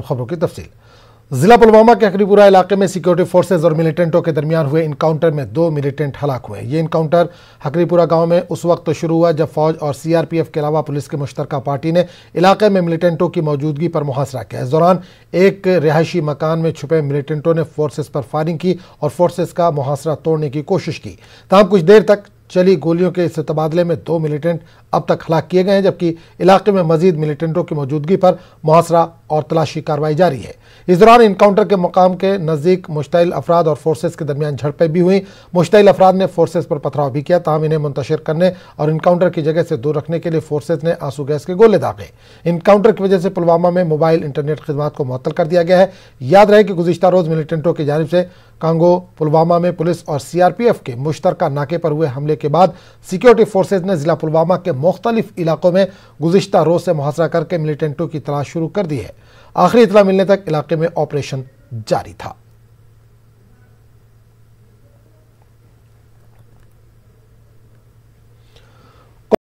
खबरों की तफसील जिला पुलवामा के हकरीपुरा इलाके में सिक्योरिटी फोर्सेज और मिलिटेंटों के दरमियान हुए इनकाउंटर में दो मिलिटेंट हलाक हुए ये इनकाउंटर हकरीपुरा गांव में उस वक्त तो शुरू हुआ जब फौज और सीआरपीएफ के अलावा पुलिस के मुश्तरका पार्टी ने इलाके में मिलिटेंटों की मौजूदगी पर मुहासरा किया इस दौरान एक रिहायशी मकान में छुपे मिलिटेंटों ने फोर्सेज पर फायरिंग की और फोर्सेज का मुहासरा तोड़ने की कोशिश की तहम कुछ देर तक चली गोलियों के इस तबादले में दो मिलिटेंट अब तक हलाक किए गए हैं जबकि इलाके में मजीद मिलिटेंटों की मौजूदगी पर मुहासरा और तलाशी कार्रवाई जारी है इस दौरान इनकाउंटर के मुकाम के नजदीक मुश्तिल अफराद और फोर्सेज के दरमियान झड़पें भी हुई मुश्तिल अफराद ने फोर्सेज पर पथराव भी किया तहम इन्हें मुंतशिर करने और इनकाउंटर की जगह से दूर रखने के लिए फोर्सेज ने आंसू गैस के गोले दागे इनकाउंटर की वजह से पुलवामा में मोबाइल इंटरनेट खदमात को मुत्तल कर दिया गया है याद रहे कि गुजशत रोज मिलिटेंटों की जानब से कांगो पुलवामा में पुलिस और सीआरपीएफ के मुश्तरका नाके पर हुए हमले के बाद सिक्योरिटी फोर्सेज ने जिला पुलवामा के मुख्तलिफ इलाकों में गुजशत रोज से मुहासरा करके मिलिटेंटों की तलाश शुरू कर दी है आखिरी इतला मिलने तक इलाके में ऑपरेशन जारी था